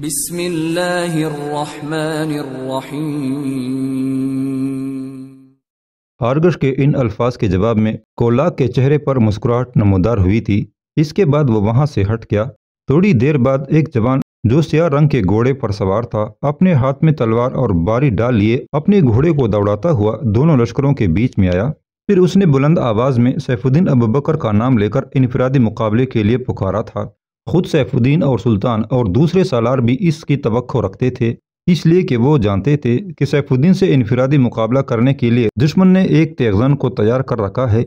बिस्मिल्लाहिर्रहमानिर्रहीम हारगश के इन अल्फाज के जवाब में कोला के चेहरे पर मुस्कुराहट नमोदार हुई थी इसके बाद वो वहां से हट गया थोड़ी देर बाद एक जवान जो सिया रंग के घोड़े पर सवार था अपने हाथ में तलवार और बारी डाल लिए अपने घोड़े को दौड़ाता हुआ दोनों लश्करों के बीच में आया फिर उसने बुलंद आवाज में सैफुद्दीन अबू बकर का नाम लेकर इनफरादी मुकाबले के लिए पुकारा था खुद सैफुद्दीन और सुल्तान और दूसरे सालार भी इसकी तो रखते थे इसलिए कि वो जानते थे कि सैफुद्दीन से इनफरादी मुकाबला करने के लिए दुश्मन ने एक तेगजन को तैयार कर रखा है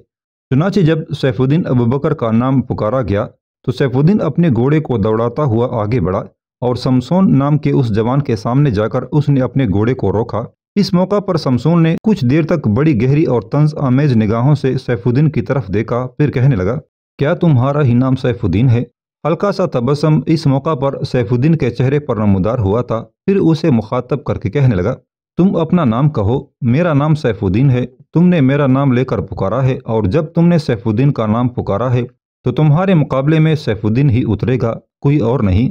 चुनाचे जब सैफुद्दीन अबू बकर का नाम पुकारा गया तो सैफुद्दीन अपने घोड़े को दौड़ाता हुआ आगे बढ़ा और समसोन नाम के उस जवान के सामने जाकर उसने अपने घोड़े को रोका इस मौका पर समसोन ने कुछ देर तक बड़ी गहरी और तंज आमेज निगाहों से सैफुद्दीन की तरफ देखा फिर कहने लगा क्या तुम्हारा ही नाम सैफुद्दीन है हल्का सा तबसम इस मौका पर सैफुद्दीन के चेहरे पर नमदार हुआ था फिर उसे मुखातब करके कहने लगा तुम अपना नाम कहो मेरा नाम सैफुद्दीन है तुमने मेरा नाम लेकर पुकारा है और जब तुमने सैफुद्दीन का नाम पुकारा है तो तुम्हारे मुकाबले में सैफुद्दीन ही उतरेगा कोई और नहीं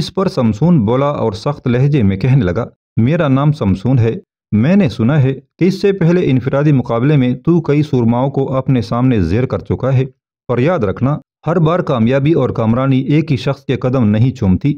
इस पर शमसून बोला और सख्त लहजे में कहने लगा मेरा नाम शमसून है मैंने सुना है कि इससे पहले इनफरादी मुकाबले में तू कई सुरमाओं को अपने सामने जेर कर चुका है और याद रखना हर बार कामयाबी और कामरानी एक ही शख्स के कदम नहीं चूमती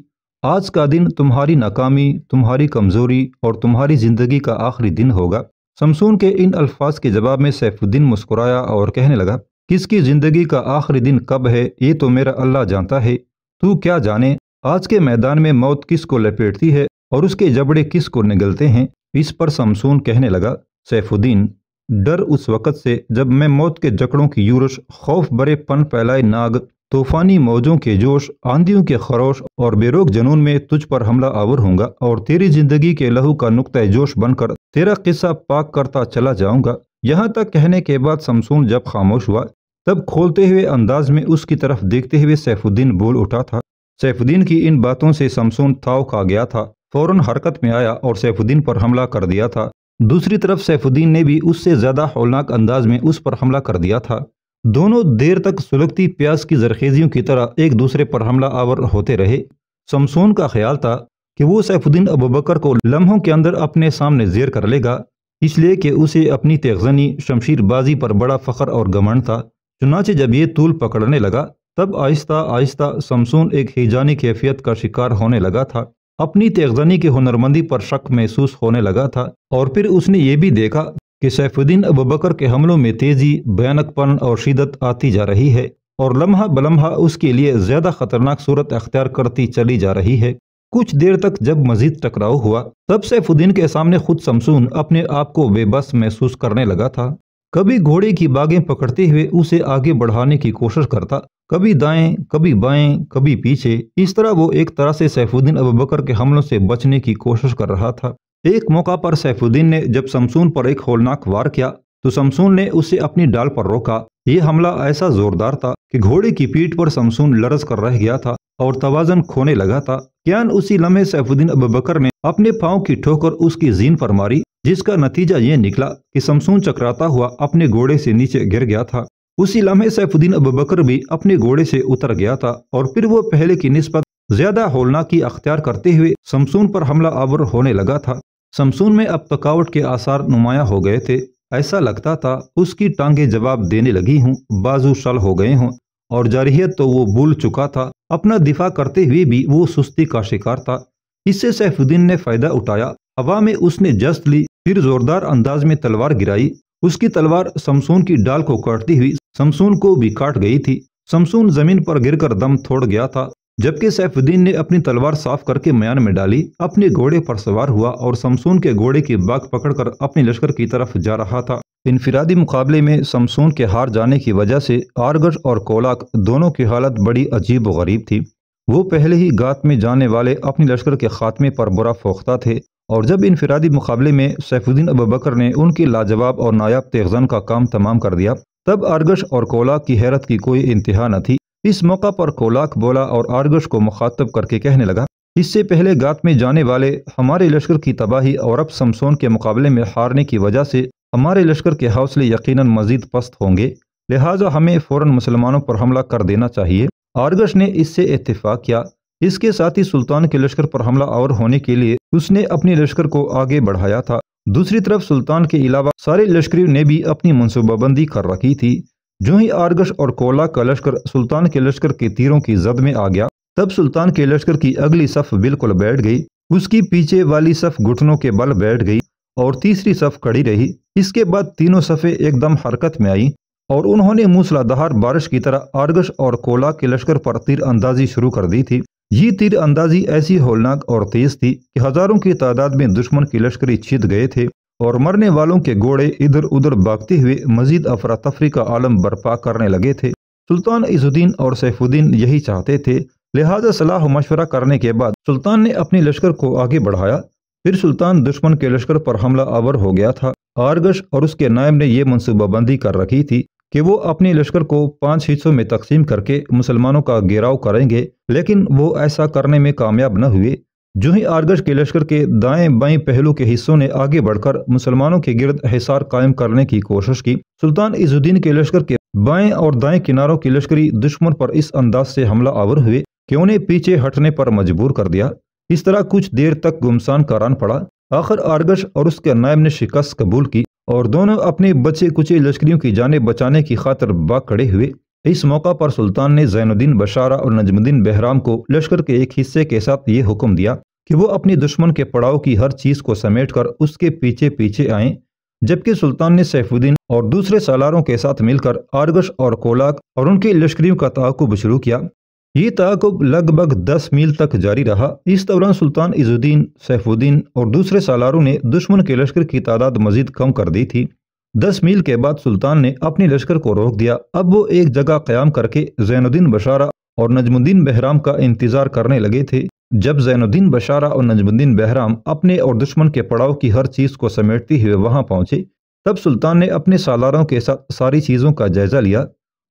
आज का दिन तुम्हारी नाकामी तुम्हारी कमजोरी और तुम्हारी जिंदगी का आखिरी दिन होगा शमसून के इन अल्फाज के जवाब में सैफुद्दीन मुस्कुराया और कहने लगा किसकी जिंदगी का आखिरी दिन कब है ये तो मेरा अल्लाह जानता है तू क्या जाने आज के मैदान में मौत किस को लपेटती है और उसके जबड़े किस को निगलते हैं इस पर शमसून कहने लगा सैफुद्दीन डर उस वक़्त से जब मैं मौत के जकड़ों की यूरश खौफ बरे पन फैलाए नाग तूफानी मौजों के जोश आंधियों के खरोश और बेरोक जनून में तुझ पर हमला आवर होंगे और तेरी जिंदगी के लहू का नुकतः जोश बनकर तेरा किस्सा पाक करता चला जाऊंगा यहाँ तक कहने के बाद समसून जब खामोश हुआ तब खोलते हुए अंदाज में उसकी तरफ देखते हुए सैफुद्दीन बोल उठा था सैफुद्दीन की इन बातों से समसून थाव खा गया था फौरन हरकत में आया और सैफुद्दीन पर हमला कर दिया था दूसरी तरफ सैफुद्दीन ने भी उससे ज़्यादा होलनाक अंदाज में उस पर हमला कर दिया था दोनों देर तक सुलगती प्यास की जरखेजियों की तरह एक दूसरे पर हमला आवर होते रहे समसून का ख्याल था कि वो सैफुद्दीन अबूबकर को लम्हों के अंदर अपने सामने जेर कर लेगा इसलिए कि उसे अपनी तेगजनी शमशीरबाजी पर बड़ा फ़ख्र और गमंड था चुनाचे जब ये तूल पकड़ने लगा तब आहिस्ता आहिस्ता समसून एक हिजानी कैफियत का शिकार होने लगा था अपनी तेगजनी की हुनरमंदी पर शक महसूस होने लगा था और फिर उसने ये भी देखा कि सैफुद्दीन बकर के हमलों में तेजी भयानकपन और शिदत आती जा रही है और लम्हा बलम्हा उसके लिए ज्यादा खतरनाक सूरत अख्तियार करती चली जा रही है कुछ देर तक जब मजीद टकराव हुआ तब सैफुद्दीन के सामने खुद समसून अपने आप को बेबस महसूस करने लगा था कभी घोड़े की बागें पकड़ते हुए उसे आगे बढ़ाने की कोशिश करता कभी दाएं कभी बाएं कभी पीछे इस तरह वो एक तरह से सैफुद्दीन अबू बकर के हमलों से बचने की कोशिश कर रहा था एक मौका पर सैफुद्दीन ने जब शमसून पर एक होलनाक वार किया तो शमसून ने उसे अपनी डाल पर रोका ये हमला ऐसा जोरदार था कि घोड़े की पीठ पर शमसून लरस कर रह गया था और तवाजन खोने लगा था ज्ञान उसी लम्हे सैफुद्दीन अबू बकर ने अपने पाँव की ठोकर उसकी जीन पर मारी जिसका नतीजा ये निकला कि शमसून चकराता हुआ अपने घोड़े से नीचे गिर गया था उसी लम्हे सैफुद्दीन बकर भी अपने घोड़े से उतर गया था और फिर वो पहले की नस्बत ज्यादा होलना की अख्तियार करते हुए समसून पर हमला आवर होने लगा था समसून में अब थकावट के आसार नुमाया हो गए थे ऐसा लगता था उसकी टांगे जवाब देने लगी हूँ बाजू शल हो गए हों और जारहियत तो वो भूल चुका था अपना दिफा करते हुए भी वो सुस्ती का शिकार था इससे सैफुद्दीन ने फायदा उठाया हवा में उसने जस्त ली फिर जोरदार अंदाज में तलवार गिराई उसकी तलवार समसून की डाल को काटती हुई समसून को भी काट गई थी समसून जमीन पर गिरकर दम थोड़ गया था जबकि सैफुद्दीन ने अपनी तलवार साफ करके मयान में डाली अपने घोड़े पर सवार हुआ और समसून के घोड़े की बाग पकड़कर अपने लश्कर की तरफ जा रहा था इनफिरादी मुकाबले में समसून के हार जाने की वजह से आरगज और कोलाक दोनों की हालत बड़ी अजीब व गरीब थी वो पहले ही गात में जाने वाले अपने लश्कर के खात्मे पर बुरा फोख्ता थे और जब इनफरादी मुकाबले में सैफुद्दीन अबू बकर ने उनके लाजवाब और नायाब तेगजन का काम तमाम कर दिया तब आर्गश और कोलाक की हैरत की कोई इंतहा न थी इस मौका पर कोलाक बोला और आर्गश को मुखातब करके कहने लगा इससे पहले गात में जाने वाले हमारे लश्कर की तबाही और अब समसोन के मुकाबले में हारने की वजह से हमारे लश्कर के हौसले यकीन मजीद पस्त होंगे लिहाजा हमें फ़ौर मुसलमानों पर हमला कर देना चाहिए आर्गश ने इससे इतफाक़ किया इसके साथ ही सुल्तान के लश्कर पर हमला और होने के लिए उसने अपने लश्कर को आगे बढ़ाया था दूसरी तरफ सुल्तान के अलावा सारे लश्करियों ने भी अपनी मनसूबाबंदी कर रखी थी जो ही आर्गश और कोला का लश्कर सुल्तान के लश्कर के तीरों की जद में आ गया तब सुल्तान के लश्कर की अगली सफ बिल्कुल बैठ गई उसकी पीछे वाली सफ घुटनों के बल बैठ गई और तीसरी सफ खड़ी रही इसके बाद तीनों सफ़े एकदम हरकत में आई और उन्होंने मूसलाधार बारिश की तरह आर्गश और कोला के लश्कर पर तीर अंदाजी शुरू कर दी थी ये तीर अंदाजी ऐसी होलनाक और तेज थी कि हजारों की तादाद में दुश्मन के लश्करी छिद गए थे और मरने वालों के घोड़े इधर उधर भागते हुए मजीद अफरा तफरी का आलम बर्पा करने लगे थे सुल्तान इजुद्दीन और सैफुद्दीन यही चाहते थे लिहाजा सलाह मशवरा करने के बाद सुल्तान ने अपने लश्कर को आगे बढ़ाया फिर सुल्तान दुश्मन के लश्कर पर हमला आवर हो गया था आरगश और उसके नायब ने यह मनसूबाबंदी कर रखी थी कि वो अपने लश्कर को पांच हिस्सों में तकसीम करके मुसलमानों का घेराव करेंगे लेकिन वो ऐसा करने में कामयाब न हुए जो ही आरगश के लश्कर के दाएं बाएं पहलू के हिस्सों ने आगे बढ़कर मुसलमानों के गिरद हिसार कायम करने की कोशिश की सुल्तान इजुद्दीन के लश्कर के बाएं और दाएं किनारों के लश्करी दुश्मन पर इस अंदाज से हमला आवर हुए कि उन्हें पीछे हटने पर मजबूर कर दिया इस तरह कुछ देर तक गुमसान करान पड़ा आखिर आरगश और उसके नायब ने शिकस्त कबूल की और दोनों अपने बचे कुचे लश्करियों की जाने बचाने की खातर बाग खड़े हुए इस मौका पर सुल्तान ने जैनुद्दीन बशारा और नजमुद्दीन बहराम को लश्कर के एक हिस्से के साथ ये हुक्म दिया कि वो अपने दुश्मन के पड़ाव की हर चीज को समेटकर उसके पीछे पीछे आए जबकि सुल्तान ने सैफुद्दीन और दूसरे सालारों के साथ मिलकर आरगश और कोलाक और उनके लश्करियों का ताकुब शुरू किया ये ताकुब लगभग दस मील तक जारी रहा इस दौरान सुल्तान इजुद्दीन सैफुद्दीन और दूसरे सालारों ने दुश्मन के लश्कर की तादाद मजीद कम कर दी थी दस मील के बाद सुल्तान ने अपने लश्कर को रोक दिया अब वो एक जगह क्याम करके जैनुद्दीन बशारा और नजमुद्दीन बहराम का इंतजार करने लगे थे जब जैनुद्दीन बशारा और नजमुद्दीन बहराम अपने और दुश्मन के पड़ाव की हर चीज़ को समेटते हुए वहां पहुंचे तब सुल्तान ने अपने सालारों के साथ सारी चीज़ों का जायजा लिया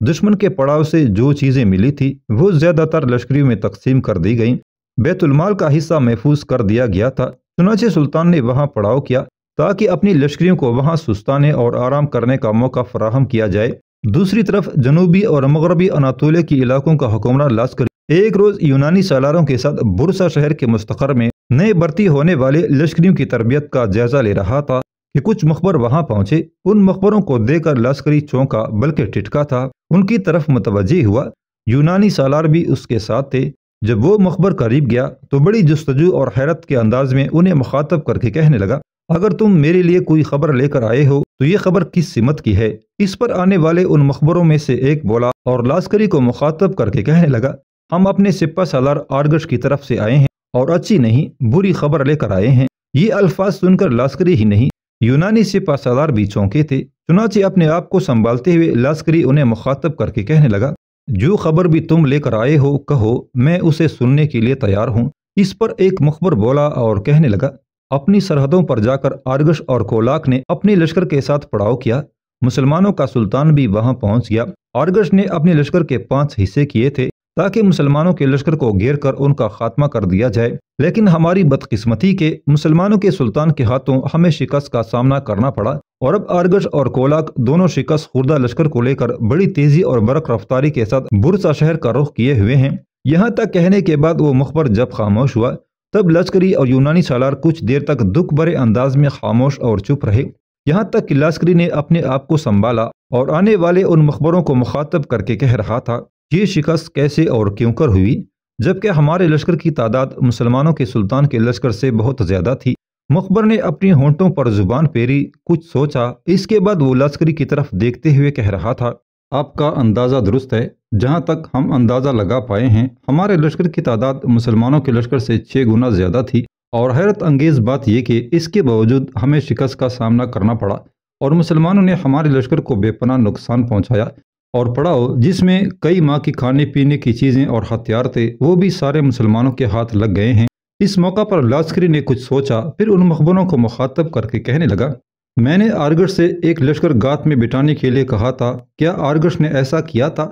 दुश्मन के पड़ाव से जो चीज़ें मिली थी वो ज़्यादातर लश्करियों में तकसीम कर दी गईं बैतुलमाल का हिस्सा महफूज कर दिया गया था चुनाचे सुल्तान ने वहाँ पड़ाव किया ताकि अपनी लश्करियों को वहाँ सुस्ताने और आराम करने का मौका फराहम किया जाए दूसरी तरफ जनूबी और मगरबी अनातोले के इलाकों का हुक्मरान लास्कर एक रोज़ यूनानी सालारों के साथ बुरसा शहर के मुस्तकर में नए भर्ती होने वाले लश्करियों की तरबियत का जायजा ले रहा था कि कुछ मकबर वहां पहुंचे उन मकबरों को देकर लश्करी चौंका बल्कि टिटका था उनकी तरफ मुतवजे हुआ यूनानी सालार भी उसके साथ थे जब वो मकबर करीब गया तो बड़ी जस्तजू और हैरत के अंदाज में उन्हें मुखातब करके कहने लगा अगर तुम मेरे लिए कोई खबर लेकर आए हो तो ये खबर किस सिमत की है इस पर आने वाले उन मखबरों में से एक बोला और लास्करी को मुखातब करके कहने लगा हम अपने सिपा सालार आर्गश की तरफ से आए हैं और अच्छी नहीं बुरी खबर लेकर आए हैं ये अल्फाज सुनकर लास्करी ही नहीं यूनानी सिपा सालार भी चौंके थे चुनाचे अपने आप को संभालते हुए लश्करी उन्हें मुखातब करके कहने लगा जो खबर भी तुम लेकर आए हो कहो मैं उसे सुनने के लिए तैयार हूँ इस पर एक मुखबर बोला और कहने लगा अपनी सरहदों पर जाकर आर्गश और कोलाक ने अपने लश्कर के साथ पड़ाव किया मुसलमानों का सुल्तान भी वहां पहुंच गया आर्गश ने अपने लश्कर के पांच हिस्से किए थे ताकि मुसलमानों के लश्कर को घेर कर उनका खात्मा कर दिया जाए लेकिन हमारी बदकिस्मती के मुसलमानों के सुल्तान के हाथों हमें शिकस्त का सामना करना पड़ा और अब आरगज और कोलाक दोनों शिकस्त खुर्दा लश्कर को लेकर बड़ी तेजी और बरक रफ्तारी के साथ बुरसा शहर का रुख किए हुए हैं यहाँ तक कहने के बाद वो मुखबर जब खामोश हुआ तब लश्करी और यूनानी सालार कुछ देर तक दुख भरे अंदाज में खामोश और चुप रहे यहाँ तक कि लश्करी ने अपने आप को संभाला और आने वाले उन मुखबरों को मुखातब करके कह रहा था ये शिकस्त कैसे और क्यों कर हुई जबकि हमारे लश्कर की तादाद मुसलमानों के सुल्तान के लश्कर से बहुत ज़्यादा थी मुखबर ने अपनी होंटों पर जुबान पेरी कुछ सोचा इसके बाद वो लश्करी की तरफ देखते हुए कह रहा था आपका अंदाज़ा दुरुस्त है जहाँ तक हम अंदाज़ा लगा पाए हैं हमारे लश्कर की तादाद मुसलमानों के लश्कर से छह गुना ज़्यादा थी और हैरत अंगेज़ बात यह कि इसके बावजूद हमें शिकस्त का सामना करना पड़ा और मुसलमानों ने हमारे लश्कर को बेपना नुकसान पहुँचाया और पड़ाव जिसमें कई माँ की खाने पीने की चीज़ें और हथियार थे वो भी सारे मुसलमानों के हाथ लग गए हैं इस मौका पर लास्करी ने कुछ सोचा फिर उन मकबरों को मुखातब करके कहने लगा मैंने आर्गस से एक लश्कर गात में बिठाने के लिए कहा था क्या आर्गस ने ऐसा किया था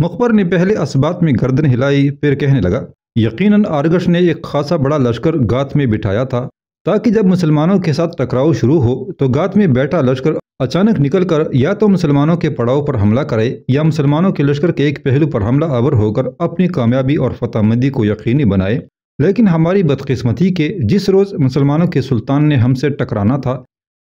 मकबर ने पहले असबात में गर्दन हिलाई फिर कहने लगा यकीन आर्गस ने एक खासा बड़ा लश्कर गात में बिठाया था ताकि जब मुसलमानों के साथ टकराव शुरू हो तो गात में बैठा लश्कर अचानक निकल कर या तो मुसलमानों के पड़ाव पर हमला करे या मुसलमानों के लश्कर के एक पहलू पर हमला अवर होकर अपनी कामयाबी और फतेहमंदी को यकीनी बनाए लेकिन हमारी बदकिस्मती के जिस रोज़ मुसलमानों के सुल्तान ने हमसे टकराना था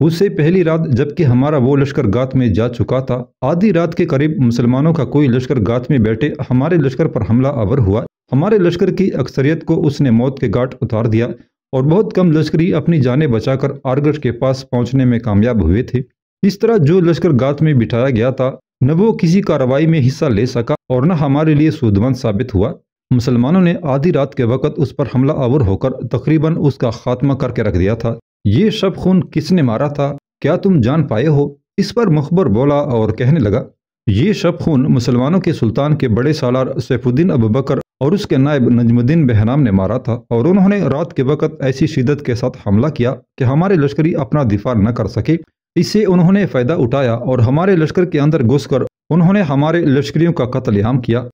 उससे पहली रात जबकि हमारा वो लश्कर गात में जा चुका था आधी रात के करीब मुसलमानों का कोई लश्कर गात में बैठे हमारे लश्कर पर हमला अवर हुआ हमारे लश्कर की अक्सरियत को उसने मौत के गाट उतार दिया और बहुत कम लश्करी अपनी जानें बचाकर आर्गर के पास पहुंचने में कामयाब हुए थे इस तरह जो लश्कर गात में बिठाया गया था न वो किसी कार्रवाई में हिस्सा ले सका और न हमारे लिए सूदमंद साबित हुआ मुसलमानों ने आधी रात के वक़्त उस पर हमला आवर होकर तकरीबन उसका खात्मा करके रख दिया था ये शब खून किसने मारा था क्या तुम जान पाए हो इस पर मुखबर बोला और कहने लगा ये शब खून मुसलमानों के सुल्तान के बड़े सालार सैफुद्दीन अब बकर और उसके नायब नजमुद्दीन बहनाम ने मारा था और उन्होंने रात के वक़्त ऐसी शिदत के साथ हमला किया कि हमारे लश्करी अपना दिफा न कर सके इससे उन्होंने फ़ायदा उठाया और हमारे लश्कर के अंदर घुसकर उन्होंने हमारे लश्करियों का कत्लेआम किया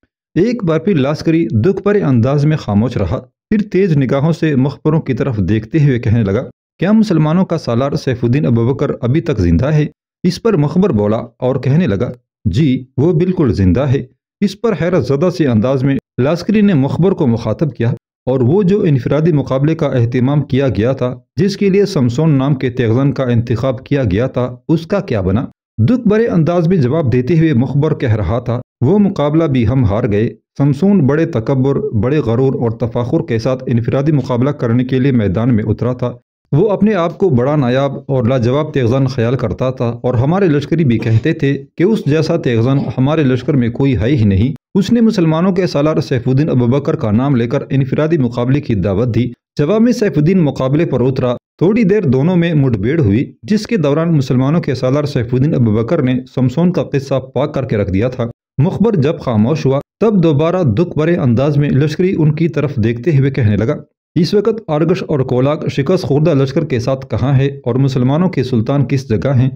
एक बार फिर लाशकरी दुख भरे अंदाज में खामोश रहा फिर तेज निगाहों से मखबरों की तरफ देखते हुए कहने लगा क्या मुसलमानों का सालार सैफुद्दीन अबकर अभी तक जिंदा है इस पर मखबर बोला और कहने लगा जी वो बिल्कुल जिंदा है इस पर हैरत जदा से अंदाज में लास्करी ने मखबर को मुखातब किया और वो जो इनफरादी मुकाबले का अहतमाम किया गया था जिसके लिए समसोन नाम के तेगजन का इंतखब किया गया था उसका क्या बना दुख बड़े अंदाज में जवाब देते हुए मुखबर कह रहा था वो मुकाबला भी हम हार गए समसून बड़े तकबर बड़े गरूर और तफाखुर के साथ इनफरादी मुकाबला करने के लिए मैदान में उतरा था वो अपने आप को बड़ा नायाब और लाजवाब तेगजान ख्याल करता था और हमारे लश्करी भी कहते थे कि उस जैसा तेगजान हमारे लश्कर में कोई है ही नहीं उसने मुसलमानों के सालार सैफुद्दीन अबूबकर का नाम लेकर इनफरादी मुकाबले की दावत दी जवाब में सैफुद्दीन मुकाबले पर उतरा थोड़ी देर दोनों में मुठभेड़ हुई जिसके दौरान मुसलमानों के सालार सैफुद्दीन अबूबकर ने समसोन का किस्सा पाक करके रख दिया था मुखबर जब खामोश हुआ तब दोबारा दुख भरे अंदाज में लश्करी उनकी तरफ देखते हुए कहने लगा इस वक्त आर्गश और कोलाक शिकस्त खुर्दा लश्कर के साथ कहाँ है और मुसलमानों के सुल्तान किस जगह हैं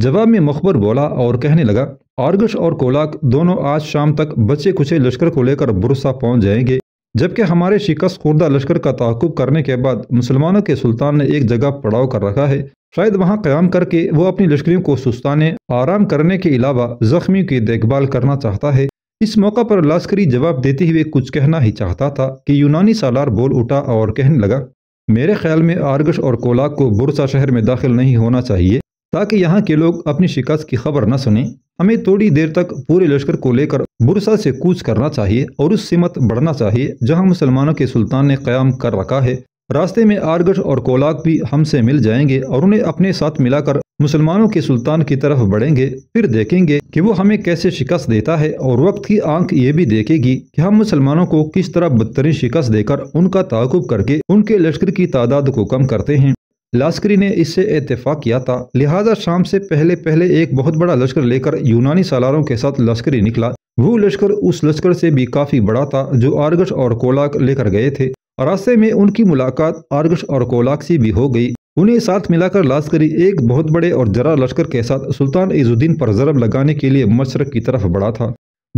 जवाब में मुखबर बोला और कहने लगा आर्गश और कोलाक दोनों आज शाम तक बचे कुछ लश्कर को लेकर बुरसा पहुंच जाएंगे जबकि हमारे शिकस्त खुर्दा लश्कर का तहकुब करने के बाद मुसलमानों के सुल्तान ने एक जगह पड़ाव कर रखा है शायद वहाँ क्याम करके वो अपनी लश्करियों को सुस्ताने आराम करने के अलावा जख्मी की देखभाल करना चाहता है इस मौका पर लास्करी जवाब देते हुए कुछ कहना ही चाहता था कि यूनानी सालार बोल उठा और कहने लगा मेरे ख्याल में आर्गश और कोलाक को बुरसा शहर में दाखिल नहीं होना चाहिए ताकि यहाँ के लोग अपनी शिकस्त की खबर न सुने हमें थोड़ी देर तक पूरे लश्कर को लेकर बुरसा से कूच करना चाहिए और उस सिमत बढ़ना चाहिए जहाँ मुसलमानों के सुल्तान ने क्याम कर रखा है रास्ते में आर्गश और कोलाक भी हमसे मिल जाएंगे और उन्हें अपने साथ मिलाकर मुसलमानों के सुल्तान की तरफ बढ़ेंगे फिर देखेंगे कि वो हमें कैसे शिकस्त देता है और वक्त की आंख ये भी देखेगी कि हम मुसलमानों को किस तरह बदतरीन शिकस्त देकर उनका ताकुब करके उनके लश्कर की तादाद को कम करते हैं लास्करी ने इससे इतफाक किया था लिहाजा शाम से पहले पहले एक बहुत बड़ा लश्कर लेकर यूनानी सालारों के साथ लश्करी निकला वो लश्कर उस लश्कर से भी काफ़ी बड़ा था जो आर्गश और कोलाक लेकर गए थे रास्ते में उनकी मुलाकात आर्गश और कोलाक से भी हो गई उन्हें साथ मिलाकर लास्करी एक बहुत बड़े और जरा लश्कर के साथ सुल्तान इजुद्दीन पर जरब लगाने के लिए मशरक की तरफ बढ़ा था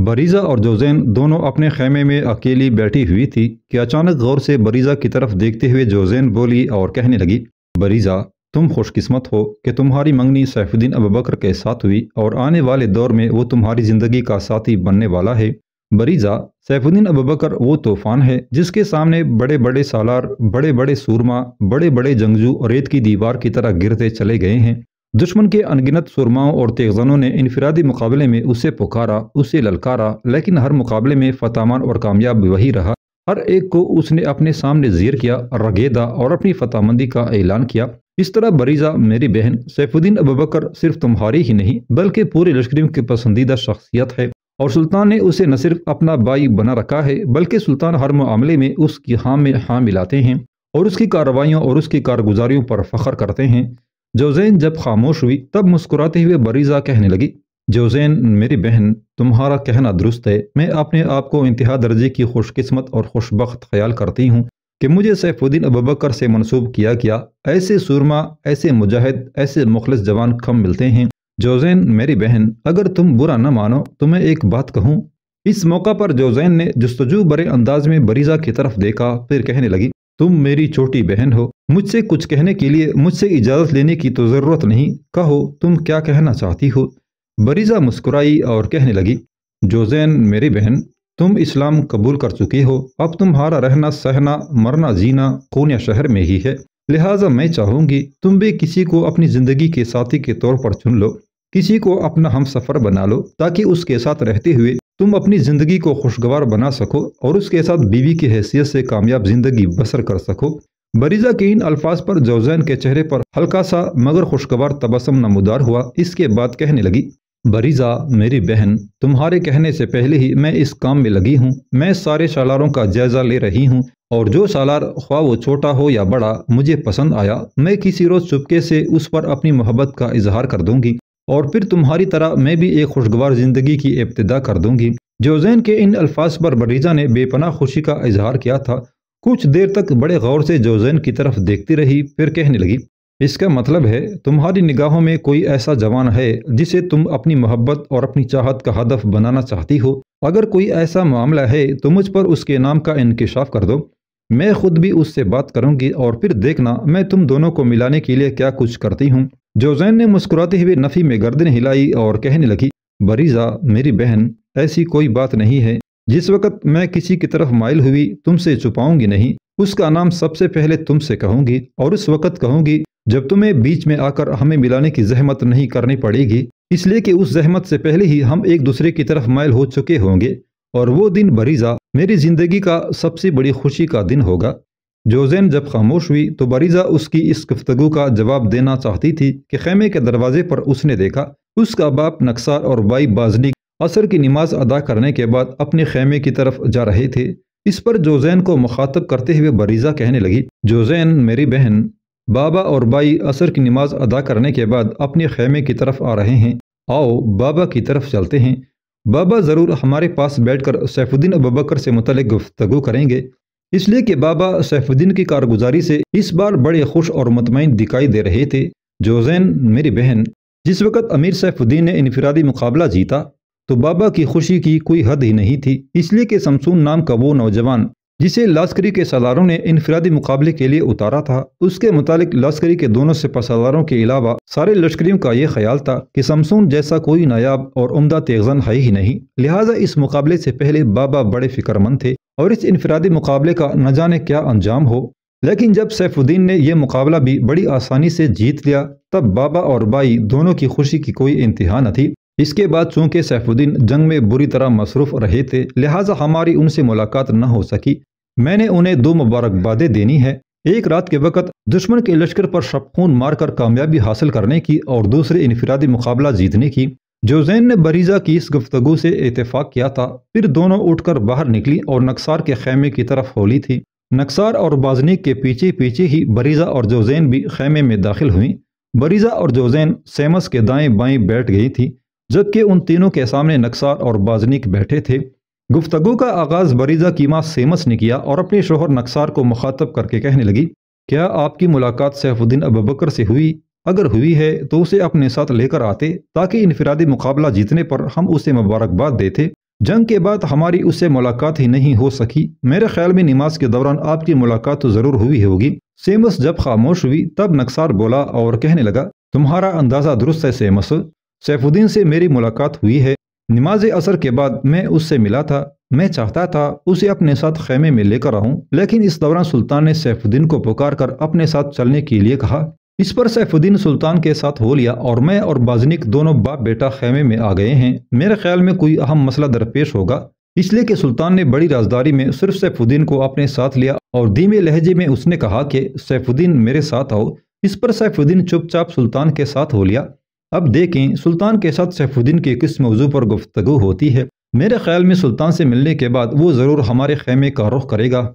बरीज़ा और जोजैन दोनों अपने खेमे में अकेली बैठी हुई थी कि अचानक गौर से बरीज़ा की तरफ देखते हुए जोजैन बोली और कहने लगी बरीज़ा तुम खुशकिस्मत हो कि तुम्हारी मंगनी सैफुद्दीन अब बकर के साथ हुई और आने वाले दौर में वो तुम्हारी ज़िंदगी का साथी बनने वाला है बरीजा सैफुद्दीन अबकर वो तूफान है जिसके सामने बड़े बड़े सालार बड़े बड़े सूरमा बड़े बड़े जंगजू रेत की दीवार की तरह गिरते चले गए हैं दुश्मन के अनगिनत सुरमाओं और तेगजनों ने इनफरादी मुकाबले में उसे पुकारा उसे ललकारा लेकिन हर मुकाबले में फतामान और कामयाब वही रहा हर एक को उसने अपने सामने जीर किया रगेदा और अपनी फतामंदी का ऐलान किया इस तरह बरीजा मेरी बहन सैफुद्दीन अबकर सिर्फ तुम्हारी ही नहीं बल्कि पूरे लश्कर की पसंदीदा शख्सियत है और सुल्तान ने उसे न सिर्फ अपना बाई बना रखा है बल्कि सुल्तान हर मामले में उसकी हाँ में हाँ मिलाते हैं और उसकी कार्रवाइयों और उसकी कारगुजारियों पर फ़ख्र करते हैं जोजैन जब खामोश हुई तब मुस्कुराते हुए बरीजा कहने लगी जोजैन मेरी बहन तुम्हारा कहना दुरुस्त है मैं अपने आप को इंतहा दर्जे की खुशकस्मत और खुशबक ख्याल करती हूँ कि मुझे सैफुद्दीन अबकर से मनसूब किया गया ऐसे सुरमा ऐसे मुजाहिद ऐसे मुखलस जवान कम मिलते हैं जोजैन मेरी बहन अगर तुम बुरा न मानो तो मैं एक बात कहूँ इस मौका पर जोजैन ने जस्तजू बड़े अंदाज में बरीजा की तरफ देखा फिर कहने लगी तुम मेरी छोटी बहन हो मुझसे कुछ कहने के लिए मुझसे इजाज़त लेने की तो ज़रूरत नहीं कहो तुम क्या कहना चाहती हो बरीजा मुस्कुराई और कहने लगी जोजैन मेरी बहन तुम इस्लाम कबूल कर चुकी हो अब तुम्हारा रहना सहना मरना जीना कोनिया शहर में ही है लिहाजा मैं चाहूँगी तुम भी किसी को अपनी ज़िंदगी के साथी के तौर पर चुन लो किसी को अपना हम सफ़र बना लो ताकि उसके साथ रहते हुए तुम अपनी ज़िंदगी को खुशगवार बना सको और उसके साथ बीवी की हैसियत से कामयाब ज़िंदगी बसर कर सको बरीजा के इन अल्फाज पर जोजैन के चेहरे पर हल्का सा मगर खुशगवार तबसम नमदार हुआ इसके बाद कहने लगी बरीजा मेरी बहन तुम्हारे कहने से पहले ही मैं इस काम में लगी हूँ मैं सारे सालारों का जायज़ा ले रही हूँ और जो सालार ख्वा वो छोटा हो या बड़ा मुझे पसंद आया मैं किसी रोज़ चुपके से उस पर अपनी मोहब्बत का इजहार कर दूंगी और फिर तुम्हारी तरह मैं भी एक खुशगवार ज़िंदगी की इब्तदा कर दूंगी जोजैन के इन अल्फाज पर बरीजा ने बेपना खुशी का इजहार किया था कुछ देर तक बड़े गौर से जोजैन की तरफ देखती रही फिर कहने लगी इसका मतलब है तुम्हारी निगाहों में कोई ऐसा जवान है जिसे तुम अपनी मोहब्बत और अपनी चाहत का हदफ बनाना चाहती हो अगर कोई ऐसा मामला है तो मुझ पर उसके नाम का इनकशाफ कर दो मैं खुद भी उससे बात करूंगी और फिर देखना मैं तुम दोनों को मिलाने के लिए क्या कुछ करती हूँ जोजैन ने मुस्कुराते हुए नफ़ी में गर्दन हिलाई और कहने लगी बरीजा मेरी बहन ऐसी कोई बात नहीं है जिस वक्त मैं किसी की तरफ माइल हुई तुमसे छुपाऊंगी नहीं उसका नाम सबसे पहले तुमसे कहूंगी और उस वक्त कहूंगी जब तुम्हें बीच में आकर हमें मिलाने की जहमत नहीं करनी पड़ेगी इसलिए कि उस जहमत से पहले ही हम एक दूसरे की तरफ मायल हो चुके होंगे और वो दिन बरीजा मेरी जिंदगी का सबसे बड़ी खुशी का दिन होगा जोजेन जब खामोश हुई तो बरीजा उसकी इस गुफ्तगु का जवाब देना चाहती थी कि खेमे के दरवाजे पर उसने देखा उसका बाप नक्सार और बाई बाजनी असर की नमाज अदा करने के बाद अपने खेमे की तरफ जा रहे थे इस पर जोजैन को मुखातब करते हुए बरीजा कहने लगी जोजैन मेरी बहन बाबा और बाई असर की नमाज अदा करने के बाद अपने खेमे की तरफ आ रहे हैं आओ बाबा की तरफ चलते हैं बाबा ज़रूर हमारे पास बैठकर सैफुद्दीन बकर से मुतल गुफ्तु करेंगे इसलिए कि बाबा सैफुद्दीन की कारगुजारी से इस बार बड़े खुश और मतमिन दिखाई दे रहे थे जोजैन मेरी बहन जिस वक्त अमीर सैफुद्दीन ने इनफरादी मुकाबला जीता तो बाबा की खुशी की कोई हद ही नहीं थी इसलिए कि शमसून नाम का वो नौजवान जिसे लास्करी के सरदारों ने इनफरादी मुकाबले के लिए उतारा था उसके मुतालिक लास्करी के दोनों सिपहसालारों के अलावा सारे लश्करियों का यह ख्याल था कि समसून जैसा कोई नायाब और उमदा तेजन है ही नहीं लिहाजा इस मुकाबले से पहले बाबा बड़े फिक्रमंद थे और इस इनफरादी मुकाबले का न जाने क्या अंजाम हो लेकिन जब सैफुद्दीन ने यह मुकाबला भी बड़ी आसानी से जीत लिया तब बाबा और बाई दोनों की खुशी की कोई इंतहा न थी इसके बाद चूंकि सैफुद्दीन जंग में बुरी तरह मसरूफ़ रहे थे लिहाजा हमारी उनसे मुलाकात न हो सकी मैंने उन्हें दो मुबारकबादें देनी है एक रात के वक्त दुश्मन के लश्कर पर शपखून मारकर कामयाबी हासिल करने की और दूसरे इनफरादी मुकाबला जीतने की जोजैन ने बरीजा की इस गुफ्तगु से इतफाक किया था फिर दोनों उठकर बाहर निकली और नक्सार के खेमे की तरफ होली थी नक्सार और बाजनिक के पीछे पीछे ही बरीजा और जोजैन भी खेमे में दाखिल हुई बरीजा और जोजैन सेमस के दाएं बाएं बैठ गई थी जबकि उन तीनों के सामने नक्सार और बाजनिक बैठे थे गुफ्तगु का आगाज़ बरीजा कीमा सेमस ने किया और अपने शोहर नक्सार को मुखातब करके कहने लगी क्या आपकी मुलाकात सैफुद्दीन अबकर से हुई अगर हुई है तो उसे अपने साथ लेकर आते ताकि इनफरादी मुकाबला जीतने पर हम उसे मुबारकबाद देते जंग के बाद हमारी उससे मुलाकात ही नहीं हो सकी मेरे ख्याल में नमाज के दौरान आपकी मुलाकात तो ज़रूर हुई होगी सेमस जब खामोश हुई तब नक्सार बोला और कहने लगा तुम्हारा अंदाज़ा दुरुस्त है सेमस सैफुद्दीन से मेरी मुलाकात हुई है नमाज असर के बाद मैं उससे मिला था मैं चाहता था उसे अपने साथ खेमे में लेकर आऊं लेकिन इस दौरान सुल्तान ने सैफुद्दीन को पुकार कर अपने साथ चलने के लिए कहा इस पर सैफुद्दीन सुल्तान के साथ हो लिया और मैं और बाजनिक दोनों बाप बेटा खेमे में आ गए हैं मेरे ख्याल में कोई अहम मसला दरपेश होगा इसलिए कि सुल्तान ने बड़ी राजदारी में सिर्फ सैफुद्दीन को अपने साथ लिया और धीमे लहजे में उसने कहा कि सैफुद्दीन मेरे साथ आओ इस पर सैफुद्दीन चुपचाप सुल्तान के साथ हो लिया अब देखें सुल्तान के साथ सैफुद्दीन के किस मौजू पर गुफ्तु होती है मेरे ख्याल में सुल्तान से मिलने के बाद वो ज़रूर हमारे खेमे का रुख करेगा